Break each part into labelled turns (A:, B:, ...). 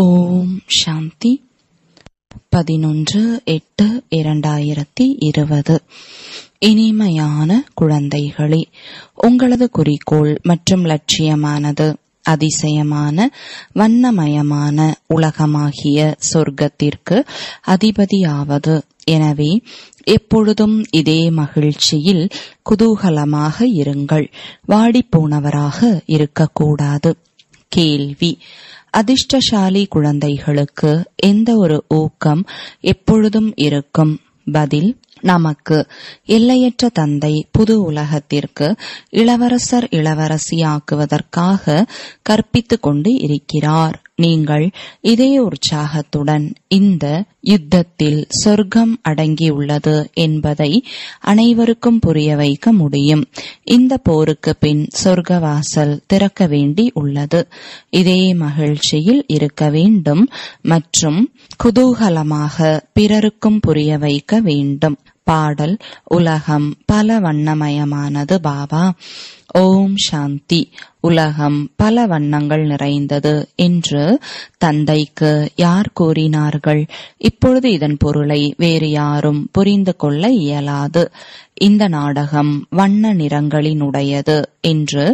A: ஓம் சாந்தி பதினொன்று எட்டு இரண்டாயிரத்தி இருபது இனிமையான குழந்தைகளே உங்களது குறிக்கோள் மற்றும் லட்சியமானது அதிசயமான வண்ணமயமான உலகமாகிய சொர்க்கத்திற்கு அதிபதியாவது எனவே எப்பொழுதும் இதே மகிழ்ச்சியில் குதூகலமாக இருங்கள் வாடிப்போனவராக இருக்கக்கூடாது கேள்வி அதிர்ஷ்டசாலி குழந்தைகளுக்கு எந்த ஒரு ஊக்கம் எப்பொழுதும் இருக்கும் பதில் நமக்கு எல்லையற்ற தந்தை புது உலகத்திற்கு இளவரசர் இளவரசியாக்குவதற்காக கற்பித்துக் கொண்டு இருக்கிறார் நீங்கள் இதே உற்சாகத்துடன் இந்த யுத்தத்தில் சொர்க்கம் அடங்கியுள்ளது என்பதை அனைவருக்கும் புரிய வைக்க முடியும் இந்த போருக்கு பின் சொர்க்கவாசல் திறக்க வேண்டி உள்ளது இதே மகிழ்ச்சியில் இருக்க வேண்டும் மற்றும் குதூகலமாக பிறருக்கும் புரிய வைக்க வேண்டும் பாடல் உலகம் பல வண்ணமயமானது பாபா ஓம் சாந்தி உலகம் பல வண்ணங்கள் நிறைந்தது என்று தந்தைக்கு யார் கூறினார்கள் இப்பொழுது இதன் பொருளை வேறு யாரும் புரிந்து கொள்ள இயலாது இந்த நாடகம் வண்ண நிறங்களினுடையது என்று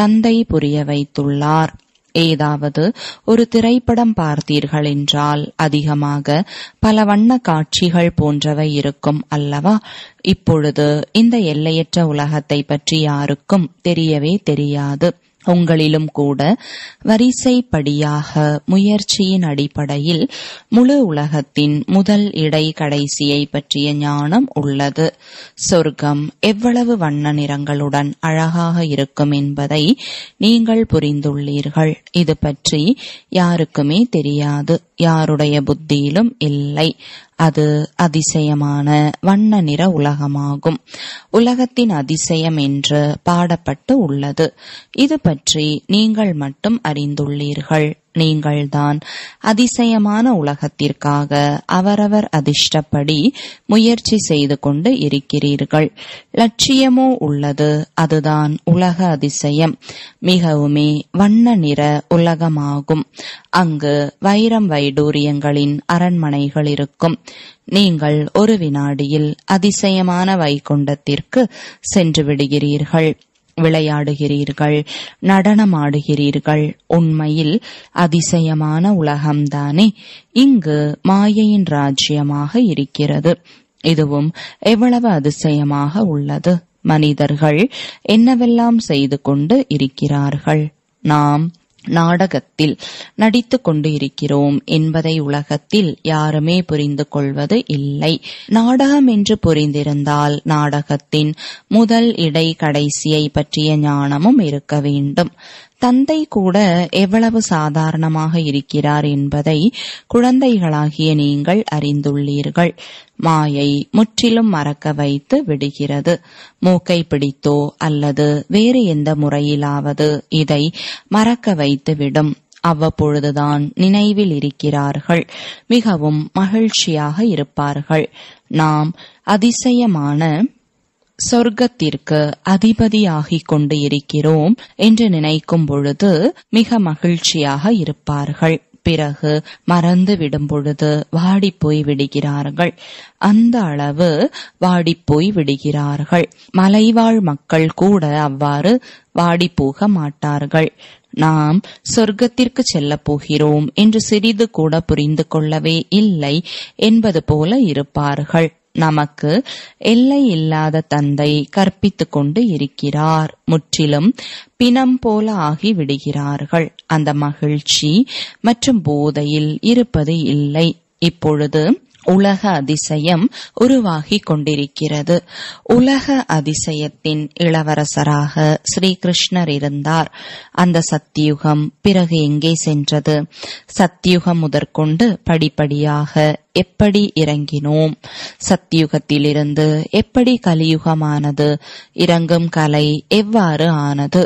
A: தந்தை புரிய வைத்துள்ளார் ஏதாவது ஒரு திரைப்படம் பார்த்தீர்கள் என்றால் அதிகமாக பல வண்ண காட்சிகள் போன்றவை இருக்கும் அல்லவா இப்பொழுது இந்த எல்லையற்ற உலகத்தை பற்றி யாருக்கும் தெரியவே தெரியாது உங்களிலும் கூட வரிசைப்படியாக முயற்சியின் அடிப்படையில் முழு உலகத்தின் முதல் இடை கடைசியை பற்றிய ஞானம் உள்ளது சொர்க்கம் எவ்வளவு வண்ண நிறங்களுடன் அழகாக இருக்கும் என்பதை நீங்கள் புரிந்துள்ளீர்கள் இது பற்றி யாருக்குமே தெரியாது யாருடைய புத்தியிலும் இல்லை அது அதிசயமான வண்ண நிற உலகமாகும் உலகத்தின் அதிசயம் என்று பாடப்பட்டு உள்ளது இது பற்றி நீங்கள் மட்டும் அறிந்துள்ளீர்கள் நீங்கள்தான் அதிசயமான உலகத்திற்காக அவரவர் அதிர்ஷ்டப்படி முயற்சி செய்து கொண்டு இருக்கிறீர்கள் லட்சியமோ உள்ளது அதுதான் உலக அதிசயம் மிகவுமே வண்ண நிற உலகமாகும் அங்கு வைரம் வைடூரியங்களின் அரண்மனைகள் இருக்கும் நீங்கள் ஒரு வினாடியில் அதிசயமான வைகுண்டத்திற்கு சென்று விடுகிறீர்கள் விளையாடுகிறீர்கள் நடனமாடுகிறீர்கள் உண்மையில் அதிசயமான உலகம்தானே இங்கு மாயையின் ராஜ்யமாக இருக்கிறது இதுவும் எவ்வளவு அதிசயமாக உள்ளது மனிதர்கள் என்னவெல்லாம் செய்து கொண்டு இருக்கிறார்கள் நாம் நாடகத்தில் நடித்து கொண்டு இருக்கிறோம் என்பதை உலகத்தில் யாருமே புரிந்து கொள்வது இல்லை நாடகம் என்று புரிந்திருந்தால் நாடகத்தின் முதல் இடை கடைசியை பற்றிய ஞானமும் இருக்க வேண்டும் தந்தை கூட எவ்வளவு சாதாரணமாக இருக்கிறார் என்பதை குழந்தைகளாகிய நீங்கள் அறிந்துள்ளீர்கள் மாயை முற்றிலும் மறக்க வைத்து விடுகிறது மூக்கை பிடித்தோ அல்லது வேறு எந்த முறையிலாவது இதை மறக்க வைத்துவிடும் அவ்வப்பொழுதுதான் நினைவில் இருக்கிறார்கள் மிகவும் மகிழ்ச்சியாக இருப்பார்கள் நாம் அதிசயமான சொர்க்கத்திற்கு அதிபதியாகிக் கொண்டு இருக்கிறோம் என்று நினைக்கும் பொழுது மிக மகிழ்ச்சியாக இருப்பார்கள் பிறகு மறந்து விடும் பொழுது வாடிப்போய் விடுகிறார்கள் அந்த அளவு வாடிப்போய் விடுகிறார்கள் மலைவாழ் மக்கள் கூட அவ்வாறு வாடிப்போக மாட்டார்கள் நாம் சொர்க்கத்திற்கு செல்ல போகிறோம் என்று சிறிது கூட புரிந்து கொள்ளவே இல்லை என்பது போல இருப்பார்கள் நமக்கு எல்லை இல்லாத தந்தை கற்பித்து கொண்டு இருக்கிறார் முற்றிலும் பிணம் போல ஆகி விடுகிறார்கள் அந்த மகிழ்ச்சி மற்றும் போதையில் இருப்பது இல்லை இப்பொழுது உலக அதிசயம் உருவாகி கொண்டிருக்கிறது உலக அதிசயத்தின் இளவரசராக ஸ்ரீகிருஷ்ணர் இருந்தார் அந்த சத்தியுகம் பிறகு எங்கே சென்றது சத்தியுகம் முதற்கொண்டு படிப்படியாக எப்படி இறங்கினோம் சத்தியுகத்திலிருந்து எப்படி கலியுகமானது இறங்கும் கலை எவ்வாறு ஆனது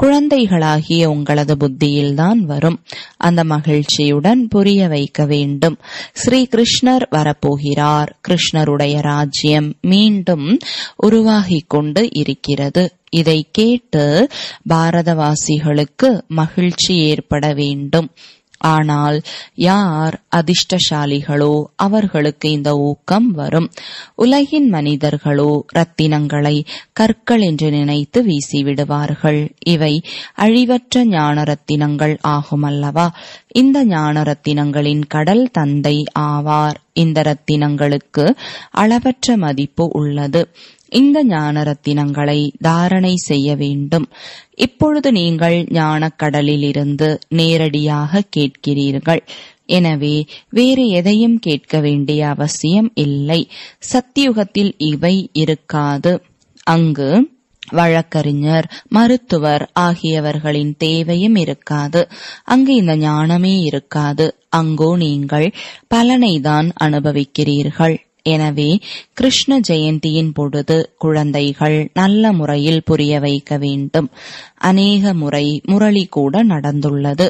A: குழந்தைகளாகிய உங்களது புத்தியில்தான் வரும் அந்த மகிழ்ச்சியுடன் புரிய வைக்க வேண்டும் ஸ்ரீ கிருஷ்ணர் வரப்போகிறார் கிருஷ்ணருடைய ராஜ்யம் மீண்டும் உருவாகிக் கொண்டு இருக்கிறது இதை கேட்டு பாரதவாசிகளுக்கு மகிழ்ச்சி ஏற்பட வேண்டும் ஆனால் யார் அதிர்ஷ்டசாலிகளோ அவர்களுக்கு இந்த ஊக்கம் வரும் உலகின் மனிதர்களோ ரத்தினங்களை கற்கள் என்று நினைத்து வீசிவிடுவார்கள் இவை அழிவற்ற ஞான ரத்தினங்கள் ஆகுமல்லவா இந்த ஞான ரத்தினங்களின் கடல் தந்தை ஆவார் இந்த ரத்தினங்களுக்கு அளவற்ற மதிப்பு உள்ளது இந்த ஞானரத்தினங்களை தாரணை செய்ய வேண்டும் இப்பொழுது நீங்கள் இருந்து நேரடியாக கேட்கிறீர்கள் எனவே வேறு எதையும் கேட்க வேண்டிய அவசியம் இல்லை சத்தியுகத்தில் இவை இருக்காது அங்கு வழக்கறிஞர் மருத்துவர் ஆகியவர்களின் தேவையும் இருக்காது அங்கு இந்த ஞானமே இருக்காது அங்கோ நீங்கள் பலனைதான் அனுபவிக்கிறீர்கள் எனவே கிருஷ்ண ஜெயந்தியின் பொழுது குழந்தைகள் நல்ல முறையில் புரிய வைக்க வேண்டும் அநேக முறை முரளி கூட நடந்துள்ளது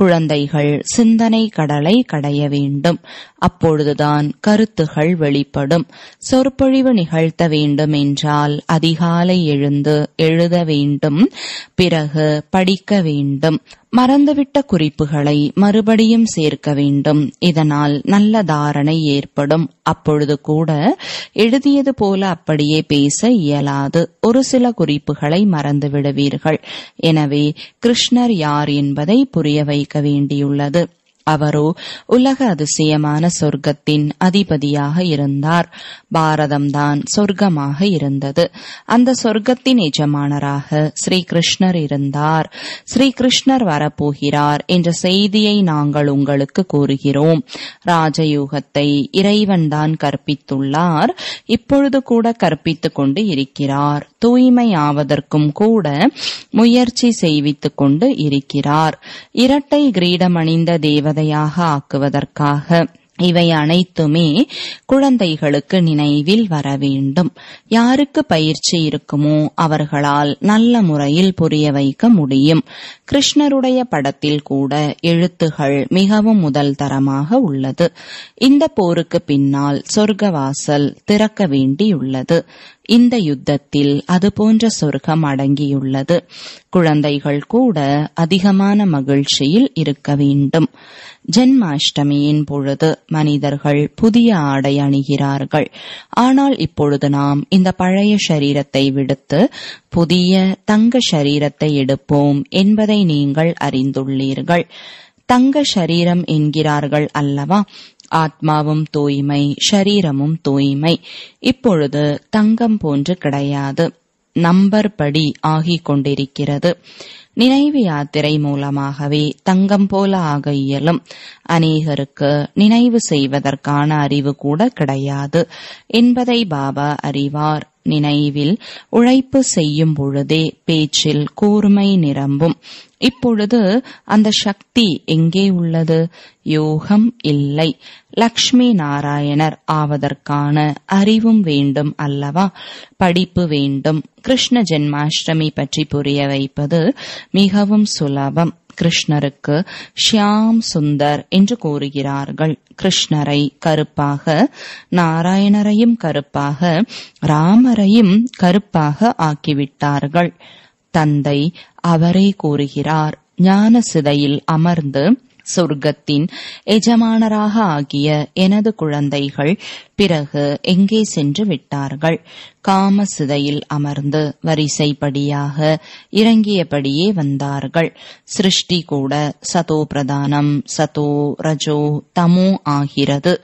A: குழந்தைகள் சிந்தனை கடலை கடைய வேண்டும் அப்பொழுதுதான் கருத்துகள் வெளிப்படும் சொற்பொழிவு நிகழ்த்த வேண்டும் என்றால் அதிகாலை எழுந்து எழுத வேண்டும் பிறகு படிக்க வேண்டும் மறந்துவிட்ட குறிப்புகளை மறுபடியும் சேர்க்க வேண்டும் இதனால் நல்ல தாரணை ஏற்படும் அப்பொழுது கூட எழுதியது போல அப்படியே பேச இயலாது ஒரு சில குறிப்புகளை மறந்துவிடுவீர்கள் எனவே கிருஷ்ணர் யார் என்பதை புரிய வைக்க வேண்டியுள்ளது அவரோ உலக அதிசயமான சொர்க்கத்தின் அதிபதியாக இருந்தார் பாரதம்தான் சொர்க்கமாக இருந்தது அந்த சொர்க்கத்தின் எஜமானராக ஸ்ரீகிருஷ்ணர் இருந்தார் ஸ்ரீகிருஷ்ணர் வரப்போகிறார் என்ற செய்தியை நாங்கள் உங்களுக்கு கூறுகிறோம் ராஜயோகத்தை இறைவன்தான் கற்பித்துள்ளார் இப்பொழுது கூட கற்பித்துக் கொண்டு இருக்கிறார் தூய்மை ஆவதற்கும் கூட முயற்சி செய்வித்துக் கொண்டு இருக்கிறார் இரட்டை கிரீடமணிந்த தேவ மறக்கத்தக்கதையாக ஆக்குவதற்காக இவை அனைத்துமே குழந்தைகளுக்கு நினைவில் வர வேண்டும் யாருக்கு பயிற்சி இருக்குமோ அவர்களால் நல்ல முறையில் புரிய வைக்க முடியும் கிருஷ்ணருடைய படத்தில் கூட எழுத்துகள் மிகவும் முதல் தரமாக உள்ளது இந்த போருக்கு பின்னால் சொர்க்கவாசல் திறக்க வேண்டியுள்ளது இந்த யுத்தத்தில் அதுபோன்ற சொர்க்கம் அடங்கியுள்ளது குழந்தைகள் கூட அதிகமான மகிழ்ச்சியில் இருக்க வேண்டும் ஜென்மாஷ்டமியின் பொழுது மனிதர்கள் புதிய ஆடை அணிகிறார்கள் ஆனால் இப்பொழுது நாம் இந்த பழைய சரீரத்தை விடுத்து புதிய தங்க சரீரத்தை எடுப்போம் என்பதை நீங்கள் அறிந்துள்ளீர்கள் தங்க சரீரம் என்கிறார்கள் அல்லவா ஆத்மாவும் தூய்மை ஷரீரமும் தூய்மை இப்பொழுது தங்கம் போன்று கிடையாது நம்பர் படி ஆகிக் கொண்டிருக்கிறது நினைவு யாத்திரை மூலமாகவே தங்கம் போல ஆக இயலும் அநேகருக்கு நினைவு செய்வதற்கான அறிவு கூட கிடையாது என்பதை பாபா அறிவார் நினைவில் உழைப்பு செய்யும் பொழுதே பேச்சில் கூர்மை நிரம்பும் இப்பொழுது அந்த சக்தி எங்கே உள்ளது யோகம் இல்லை லக்ஷ்மி நாராயணர் ஆவதற்கான அறிவும் வேண்டும் அல்லவா படிப்பு வேண்டும் கிருஷ்ண ஜென்மாஷ்டமி பற்றி புரிய வைப்பது மிகவும் சுலபம் கிருஷ்ணருக்கு ஷியாம் சுந்தர் என்று கூறுகிறார்கள் கிருஷ்ணரை கருப்பாக நாராயணரையும் கருப்பாக ராமரையும் கருப்பாக ஆக்கிவிட்டார்கள் தந்தை அவரே கூறுகிறார் ஞான சிதையில் அமர்ந்து சொர்க்கத்தின் எஜமானராக ஆகிய எனது குழந்தைகள் பிறகு எங்கே சென்று விட்டார்கள் சிதையில் அமர்ந்து வரிசைப்படியாக இறங்கியபடியே வந்தார்கள் சிருஷ்டி கூட சதோ பிரதானம் சதோ ரஜோ தமோ ஆகிறது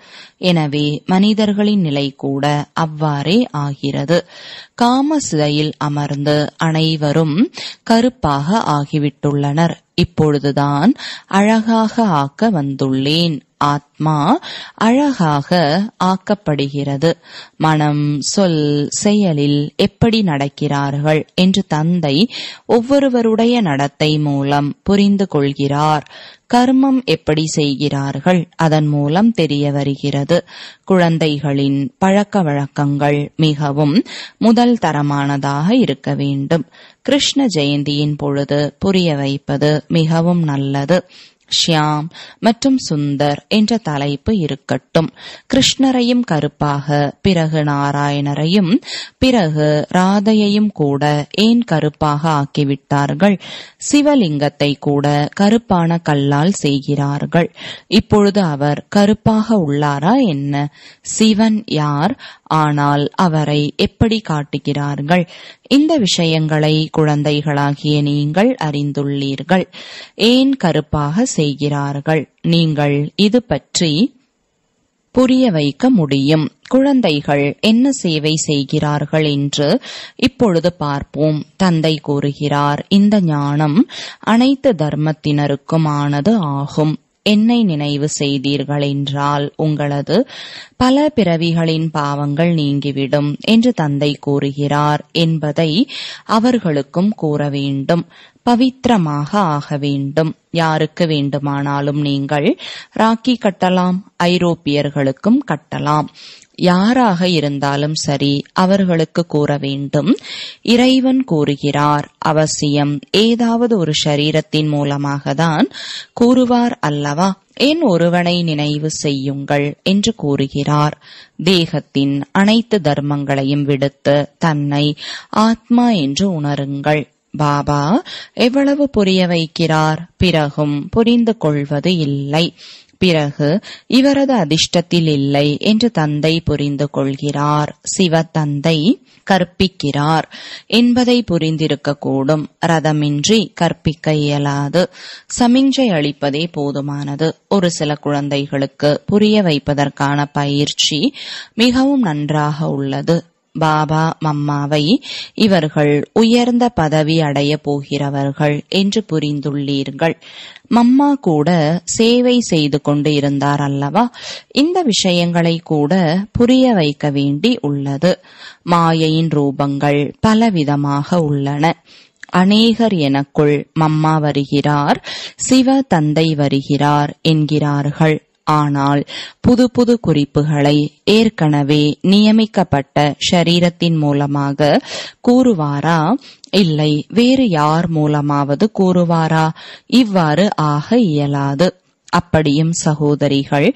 A: எனவே மனிதர்களின் நிலை கூட அவ்வாறே ஆகிறது சிதையில் அமர்ந்து அனைவரும் கருப்பாக ஆகிவிட்டுள்ளனர் இப்பொழுதுதான் அழகாக ஆக்க வந்துள்ளேன் ஆத்மா அழகாக ஆக்கப்படுகிறது மனம் சொல் செயலில் எப்படி நடக்கிறார்கள் என்று தந்தை ஒவ்வொருவருடைய நடத்தை மூலம் புரிந்து கொள்கிறார் கர்மம் எப்படி செய்கிறார்கள் அதன் மூலம் தெரிய வருகிறது குழந்தைகளின் பழக்க வழக்கங்கள் மிகவும் முதல் தரமானதாக இருக்க வேண்டும் கிருஷ்ண ஜெயந்தியின் பொழுது புரிய வைப்பது மிகவும் நல்லது ஷியாம் மற்றும் சுந்தர் என்ற தலைப்பு இருக்கட்டும் கிருஷ்ணரையும் கருப்பாக பிறகு நாராயணரையும் பிறகு ராதையையும் கூட ஏன் கருப்பாக ஆக்கிவிட்டார்கள் சிவலிங்கத்தை கூட கருப்பான கல்லால் செய்கிறார்கள் இப்பொழுது அவர் கருப்பாக உள்ளாரா என்ன சிவன் யார் ஆனால் அவரை எப்படி காட்டுகிறார்கள் இந்த விஷயங்களை குழந்தைகளாகிய நீங்கள் அறிந்துள்ளீர்கள் ஏன் கருப்பாக செய்கிறார்கள் நீங்கள் இது பற்றி புரிய வைக்க முடியும் குழந்தைகள் என்ன சேவை செய்கிறார்கள் என்று இப்பொழுது பார்ப்போம் தந்தை கூறுகிறார் இந்த ஞானம் அனைத்து தர்மத்தினருக்குமானது ஆகும் என்னை நினைவு செய்தீர்கள் என்றால் உங்களது பல பிறவிகளின் பாவங்கள் நீங்கிவிடும் என்று தந்தை கூறுகிறார் என்பதை அவர்களுக்கும் கூற வேண்டும் பவித்திரமாக ஆக வேண்டும் யாருக்கு வேண்டுமானாலும் நீங்கள் ராக்கி கட்டலாம் ஐரோப்பியர்களுக்கும் கட்டலாம் யாராக இருந்தாலும் சரி அவர்களுக்கு கூற வேண்டும் இறைவன் கூறுகிறார் அவசியம் ஏதாவது ஒரு சரீரத்தின் மூலமாக தான் கூறுவார் அல்லவா என் ஒருவனை நினைவு செய்யுங்கள் என்று கூறுகிறார் தேகத்தின் அனைத்து தர்மங்களையும் விடுத்து தன்னை ஆத்மா என்று உணருங்கள் பாபா எவ்வளவு புரிய வைக்கிறார் பிறகும் புரிந்து கொள்வது இல்லை பிறகு இவரது அதிர்ஷ்டத்தில் இல்லை என்று தந்தை புரிந்து கொள்கிறார் சிவ தந்தை கற்பிக்கிறார் என்பதை புரிந்திருக்கக்கூடும் ரதமின்றி கற்பிக்க இயலாது சமிஞ்சை அளிப்பதே போதுமானது ஒரு சில குழந்தைகளுக்கு புரிய வைப்பதற்கான பயிற்சி மிகவும் நன்றாக உள்ளது பாபா மம்மாவை இவர்கள் உயர்ந்த பதவி அடைய போகிறவர்கள் என்று புரிந்துள்ளீர்கள் மம்மா கூட சேவை செய்து கொண்டு இருந்தார் அல்லவா இந்த விஷயங்களை கூட புரிய வைக்க வேண்டி உள்ளது மாயையின் ரூபங்கள் பலவிதமாக உள்ளன அநேகர் எனக்குள் மம்மா வருகிறார் சிவ தந்தை வருகிறார் என்கிறார்கள் ஆனால் புது புது குறிப்புகளை ஏற்கனவே நியமிக்கப்பட்ட ஷரீரத்தின் மூலமாக கூறுவாரா இல்லை வேறு யார் மூலமாவது கூறுவாரா இவ்வாறு ஆக இயலாது அப்படியும் சகோதரிகள்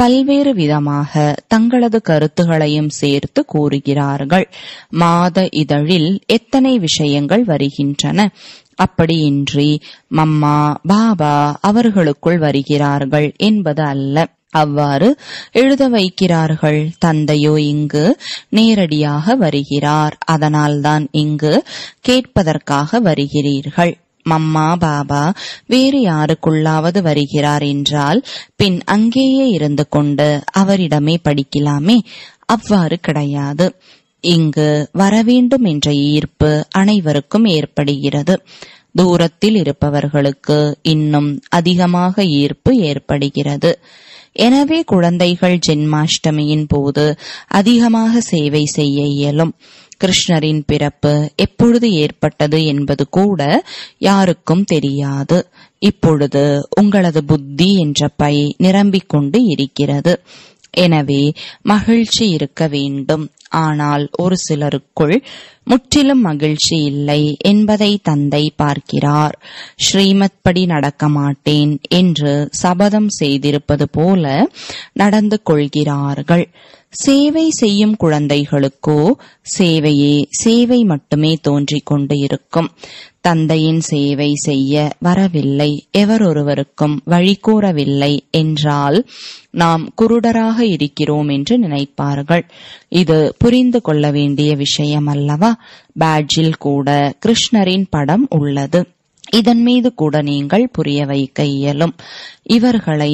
A: பல்வேறு விதமாக தங்களது கருத்துகளையும் சேர்த்து கூறுகிறார்கள் மாத இதழில் எத்தனை விஷயங்கள் வருகின்றன அப்படியின்றி மம்மா பாபா அவர்களுக்குள் வருகிறார்கள் என்பது அல்ல அவ்வாறு எழுத வைக்கிறார்கள் தந்தையோ இங்கு நேரடியாக வருகிறார் அதனால்தான் இங்கு கேட்பதற்காக வருகிறீர்கள் மம்மா பாபா வேறு யாருக்குள்ளாவது வருகிறார் என்றால் பின் அங்கேயே இருந்து கொண்டு அவரிடமே படிக்கலாமே அவ்வாறு கிடையாது இங்கு வரவேண்டும் என்ற ஈர்ப்பு அனைவருக்கும் ஏற்படுகிறது தூரத்தில் இருப்பவர்களுக்கு இன்னும் அதிகமாக ஈர்ப்பு ஏற்படுகிறது எனவே குழந்தைகள் ஜென்மாஷ்டமியின் போது அதிகமாக சேவை செய்ய இயலும் கிருஷ்ணரின் பிறப்பு எப்பொழுது ஏற்பட்டது என்பது கூட யாருக்கும் தெரியாது இப்பொழுது உங்களது புத்தி என்ற பை நிரம்பிக் கொண்டு இருக்கிறது எனவே மகிழ்ச்சி இருக்க வேண்டும் ஆனால் ஒரு சிலருக்குள் முற்றிலும் மகிழ்ச்சி இல்லை என்பதை தந்தை பார்க்கிறார் ஸ்ரீமத் படி நடக்க மாட்டேன் என்று சபதம் செய்திருப்பது போல நடந்து கொள்கிறார்கள் சேவை செய்யும் குழந்தைகளுக்கோ சேவையே சேவை மட்டுமே தோன்றிக் கொண்டு இருக்கும் தந்தையின் சேவை செய்ய வரவில்லை எவரொருவருக்கும் வழி கூறவில்லை என்றால் நாம் குருடராக இருக்கிறோம் என்று நினைப்பார்கள் இது புரிந்து கொள்ள வேண்டிய விஷயம் அல்லவா பேட்ஜில் கூட கிருஷ்ணரின் படம் உள்ளது இதன் மீது கூட நீங்கள் புரிய வைக்க இயலும் இவர்களை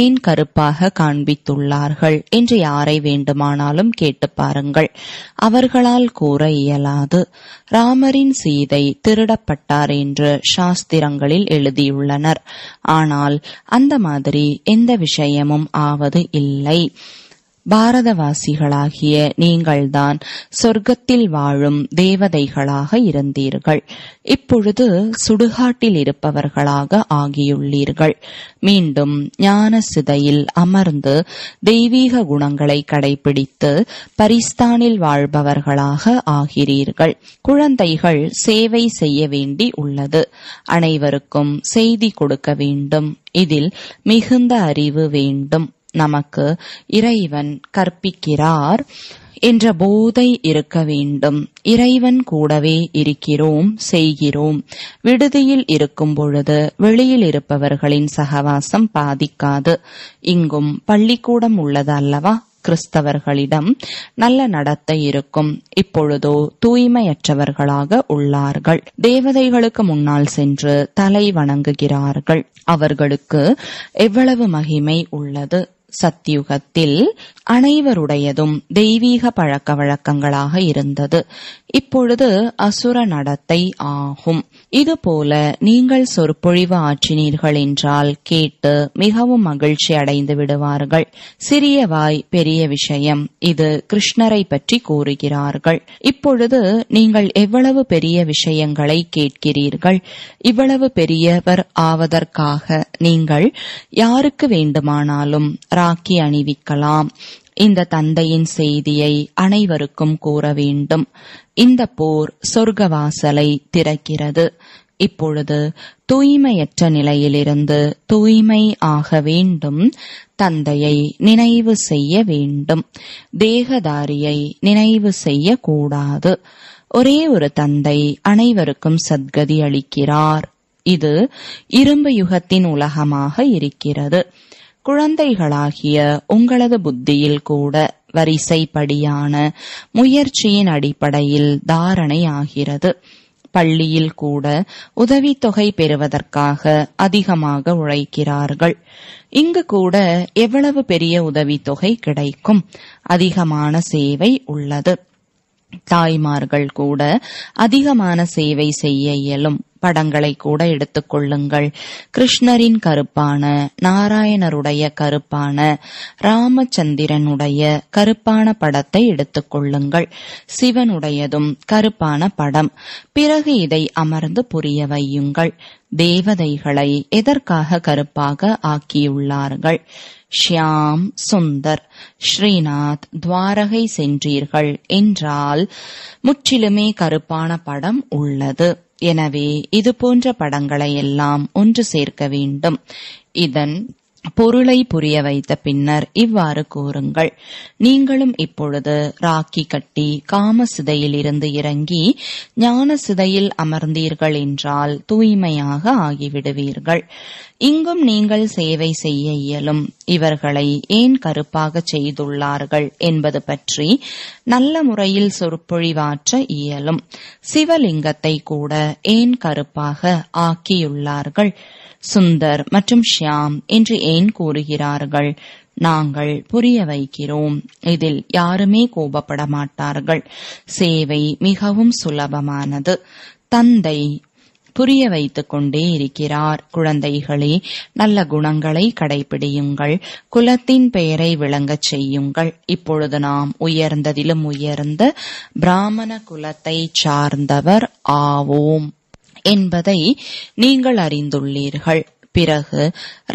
A: ஏன் கருப்பாக காண்பித்துள்ளார்கள் என்று யாரை வேண்டுமானாலும் கேட்டு பாருங்கள் அவர்களால் கூற இயலாது ராமரின் சீதை திருடப்பட்டார் என்று சாஸ்திரங்களில் எழுதியுள்ளனர் ஆனால் அந்த மாதிரி எந்த விஷயமும் ஆவது இல்லை பாரதவாசிகளாகிய நீங்கள்தான் சொர்க்கத்தில் வாழும் தேவதைகளாக இருந்தீர்கள் இப்பொழுது சுடுகாட்டில் இருப்பவர்களாக ஆகியுள்ளீர்கள் மீண்டும் ஞான சிதையில் அமர்ந்து தெய்வீக குணங்களை கடைபிடித்து பரிஸ்தானில் வாழ்பவர்களாக ஆகிறீர்கள் குழந்தைகள் சேவை செய்ய வேண்டி உள்ளது அனைவருக்கும் செய்தி கொடுக்க வேண்டும் இதில் மிகுந்த அறிவு வேண்டும் நமக்கு இறைவன் கற்பிக்கிறார் என்ற போதை இருக்க வேண்டும் இறைவன் கூடவே இருக்கிறோம் செய்கிறோம் விடுதியில் இருக்கும் பொழுது வெளியில் இருப்பவர்களின் சகவாசம் பாதிக்காது இங்கும் பள்ளிக்கூடம் உள்ளது அல்லவா கிறிஸ்தவர்களிடம் நல்ல நடத்தை இருக்கும் இப்பொழுதோ தூய்மையற்றவர்களாக உள்ளார்கள் தேவதைகளுக்கு முன்னால் சென்று தலை வணங்குகிறார்கள் அவர்களுக்கு எவ்வளவு மகிமை உள்ளது சத்தியுகத்தில் அனைவருடையதும் தெய்வீக பழக்க வழக்கங்களாக இருந்தது இப்பொழுது அசுர நடத்தை ஆகும் இதுபோல நீங்கள் சொற்பொழிவு ஆற்றினீர்கள் என்றால் கேட்டு மிகவும் மகிழ்ச்சி அடைந்து விடுவார்கள் சிறியவாய் பெரிய விஷயம் இது கிருஷ்ணரை பற்றி கூறுகிறார்கள் இப்பொழுது நீங்கள் எவ்வளவு பெரிய விஷயங்களை கேட்கிறீர்கள் இவ்வளவு பெரியவர் ஆவதற்காக நீங்கள் யாருக்கு வேண்டுமானாலும் மாறாக்கி அணிவிக்கலாம் இந்த தந்தையின் செய்தியை அனைவருக்கும் கூற வேண்டும் இந்த போர் சொர்க்கவாசலை திறக்கிறது இப்பொழுது தூய்மையற்ற நிலையிலிருந்து தூய்மை ஆக வேண்டும் தந்தையை நினைவு செய்ய வேண்டும் தேகதாரியை நினைவு செய்யக்கூடாது ஒரே ஒரு தந்தை அனைவருக்கும் சத்கதி அளிக்கிறார் இது இரும்பு யுகத்தின் உலகமாக இருக்கிறது குழந்தைகளாகிய உங்களது புத்தியில் கூட வரிசைப்படியான முயற்சியின் அடிப்படையில் தாரணை ஆகிறது பள்ளியில் கூட உதவித்தொகை பெறுவதற்காக அதிகமாக உழைக்கிறார்கள் இங்கு கூட எவ்வளவு பெரிய உதவித்தொகை கிடைக்கும் அதிகமான சேவை உள்ளது தாய்மார்கள் கூட அதிகமான சேவை செய்ய இயலும் படங்களை கூட எடுத்துக் கொள்ளுங்கள் கிருஷ்ணரின் கருப்பான நாராயணருடைய கருப்பான ராமச்சந்திரனுடைய கருப்பான படத்தை எடுத்துக் கொள்ளுங்கள் சிவனுடையதும் கருப்பான படம் பிறகு இதை அமர்ந்து புரிய வையுங்கள் தேவதைகளை எதற்காக கருப்பாக ஆக்கியுள்ளார்கள் ஷியாம் சுந்தர் ஸ்ரீநாத் துவாரகை சென்றீர்கள் என்றால் முற்றிலுமே கருப்பான படம் உள்ளது எனவே இது போன்ற படங்களை எல்லாம் ஒன்று சேர்க்க வேண்டும் இதன் பொருளை புரிய வைத்த பின்னர் இவ்வாறு கூறுங்கள் நீங்களும் இப்பொழுது ராக்கி கட்டி காம சிதையில் இருந்து இறங்கி ஞான சிதையில் அமர்ந்தீர்கள் என்றால் தூய்மையாக ஆகிவிடுவீர்கள் இங்கும் நீங்கள் சேவை செய்ய இயலும் இவர்களை ஏன் கருப்பாக செய்துள்ளார்கள் என்பது பற்றி நல்ல முறையில் சொற்பொழிவாற்ற இயலும் சிவலிங்கத்தை கூட ஏன் கருப்பாக ஆக்கியுள்ளார்கள் சுந்தர் மற்றும் ஷியாம் என்று ஏன் கூறுகிறார்கள் நாங்கள் புரிய வைக்கிறோம் இதில் யாருமே கோபப்பட மாட்டார்கள் சேவை மிகவும் சுலபமானது தந்தை புரிய வைத்துக் கொண்டே இருக்கிறார் குழந்தைகளே நல்ல குணங்களை கடைபிடியுங்கள் குலத்தின் பெயரை விளங்கச் செய்யுங்கள் இப்பொழுது நாம் உயர்ந்ததிலும் உயர்ந்த பிராமண குலத்தை சார்ந்தவர் ஆவோம் என்பதை நீங்கள் அறிந்துள்ளீர்கள் பிறகு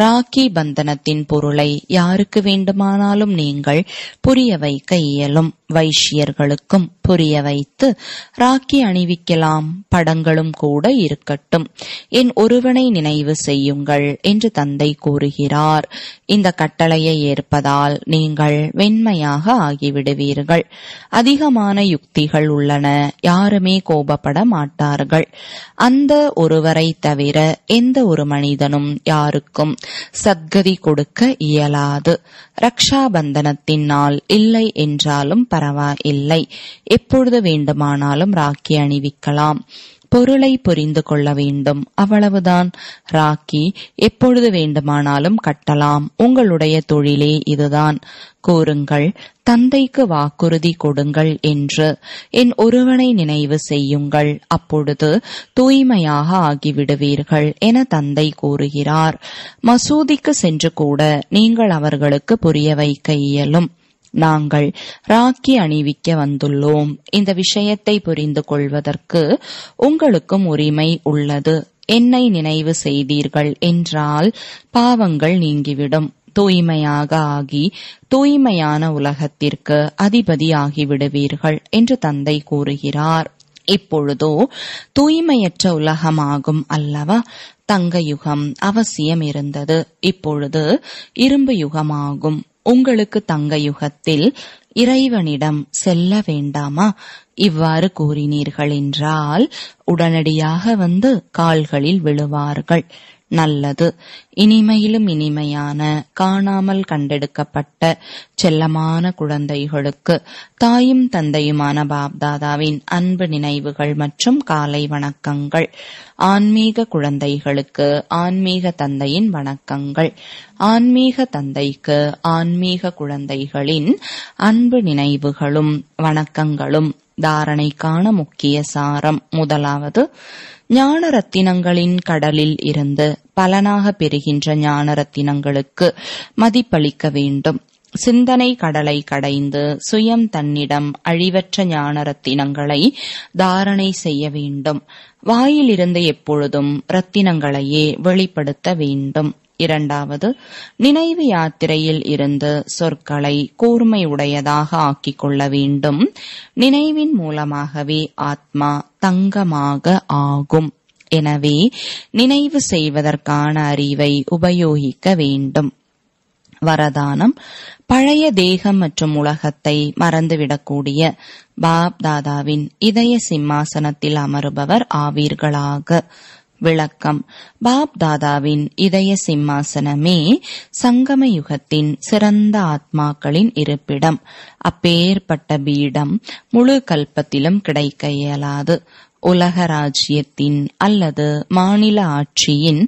A: ராக்கி பந்தனத்தின் பொருளை யாருக்கு வேண்டுமானாலும் நீங்கள் புரிய வைக்க இயலும் வைஷ்யர்களுக்கும் புரிய வைத்து ராக்கி அணிவிக்கலாம் படங்களும் கூட இருக்கட்டும் என் ஒருவனை நினைவு செய்யுங்கள் என்று தந்தை கூறுகிறார் இந்த கட்டளையை ஏற்பதால் நீங்கள் வெண்மையாக ஆகிவிடுவீர்கள் அதிகமான யுக்திகள் உள்ளன யாருமே கோபப்பட மாட்டார்கள் அந்த ஒருவரை தவிர எந்த ஒரு மனிதனும் யாருக்கும் சத்கதி கொடுக்க இயலாது ரக்ஷாபந்தனத்தின் நாள் இல்லை என்றாலும் பரவாயில்லை எப்பொழுது வேண்டுமானாலும் ராக்கி அணிவிக்கலாம் பொருளை புரிந்து கொள்ள வேண்டும் அவ்வளவுதான் ராக்கி எப்பொழுது வேண்டுமானாலும் கட்டலாம் உங்களுடைய தொழிலே இதுதான் கூறுங்கள் தந்தைக்கு வாக்குறுதி கொடுங்கள் என்று என் ஒருவனை நினைவு செய்யுங்கள் அப்பொழுது தூய்மையாக ஆகிவிடுவீர்கள் என தந்தை கூறுகிறார் மசூதிக்கு சென்று கூட நீங்கள் அவர்களுக்கு புரிய வைக்க இயலும் நாங்கள் ராக்கி அணிவிக்க வந்துள்ளோம் இந்த விஷயத்தை புரிந்து கொள்வதற்கு உங்களுக்கும் உரிமை உள்ளது என்னை நினைவு செய்தீர்கள் என்றால் பாவங்கள் நீங்கிவிடும் தூய்மையாக ஆகி தூய்மையான உலகத்திற்கு அதிபதியாகிவிடுவீர்கள் என்று தந்தை கூறுகிறார் இப்பொழுதோ தூய்மையற்ற உலகமாகும் அல்லவா தங்க யுகம் அவசியம் இருந்தது இப்பொழுது இரும்பு யுகமாகும் உங்களுக்கு தங்க யுகத்தில் இறைவனிடம் செல்ல வேண்டாமா இவ்வாறு கூறினீர்கள் என்றால் உடனடியாக வந்து கால்களில் விழுவார்கள் நல்லது இனிமையிலும் இனிமையான காணாமல் கண்டெடுக்கப்பட்ட செல்லமான குழந்தைகளுக்கு தாயும் தந்தையுமான பாப்தாதாவின் அன்பு நினைவுகள் மற்றும் காலை வணக்கங்கள் ஆன்மீக குழந்தைகளுக்கு ஆன்மீக தந்தையின் வணக்கங்கள் ஆன்மீக தந்தைக்கு ஆன்மீக குழந்தைகளின் அன்பு நினைவுகளும் வணக்கங்களும் தாரணைக்கான முக்கிய சாரம் முதலாவது ஞான ரத்தினங்களின் கடலில் இருந்து பலனாக பெறுகின்ற ஞான ரத்தினங்களுக்கு மதிப்பளிக்க வேண்டும் சிந்தனை கடலை கடைந்து சுயம் தன்னிடம் அழிவற்ற ஞான ரத்தினங்களை தாரணை செய்ய வேண்டும் வாயிலிருந்து எப்பொழுதும் ரத்தினங்களையே வெளிப்படுத்த வேண்டும் இரண்டாவது நினைவு யாத்திரையில் இருந்து சொற்களை கூர்மையுடையதாக ஆக்கிக் கொள்ள வேண்டும் நினைவின் மூலமாகவே ஆத்மா தங்கமாக ஆகும் எனவே நினைவு செய்வதற்கான அறிவை உபயோகிக்க வேண்டும் வரதானம் பழைய தேகம் மற்றும் உலகத்தை மறந்துவிடக்கூடிய பாப் தாதாவின் இதய சிம்மாசனத்தில் அமருபவர் ஆவீர்களாக விளக்கம் பாப் தாதாவின் இதய சிம்மாசனமே சங்கம யுகத்தின் சிறந்த ஆத்மாக்களின் இருப்பிடம் அப்பேற்பட்ட பீடம் முழு கல்பத்திலும் கிடைக்க இயலாது உலக ராஜ்யத்தின் அல்லது மாநில ஆட்சியின்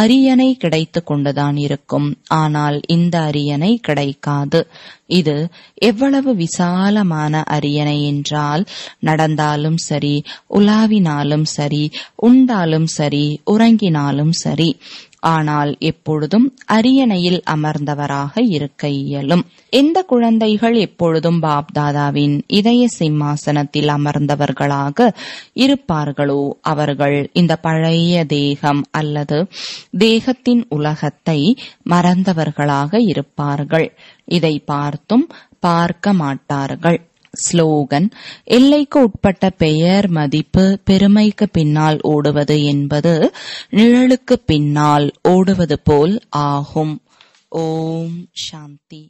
A: அரியணை கிடைத்து கொண்டுதான் இருக்கும் ஆனால் இந்த அரியணை கிடைக்காது இது எவ்வளவு விசாலமான அரியணை என்றால் நடந்தாலும் சரி உலாவினாலும் சரி உண்டாலும் சரி உறங்கினாலும் சரி ஆனால் எப்பொழுதும் அரியணையில் அமர்ந்தவராக இருக்க இயலும் இந்த குழந்தைகள் எப்பொழுதும் பாப்தாதாவின் இதய சிம்மாசனத்தில் அமர்ந்தவர்களாக இருப்பார்களோ அவர்கள் இந்த பழைய தேகம் அல்லது தேகத்தின் உலகத்தை மறந்தவர்களாக இருப்பார்கள் இதை பார்த்தும் பார்க்க மாட்டார்கள் ஸ்லோகன் எல்லைக்கு உட்பட்ட பெயர் மதிப்பு பெருமைக்கு பின்னால் ஓடுவது என்பது நிழலுக்கு பின்னால் ஓடுவது போல் ஆகும் ஓம் சாந்தி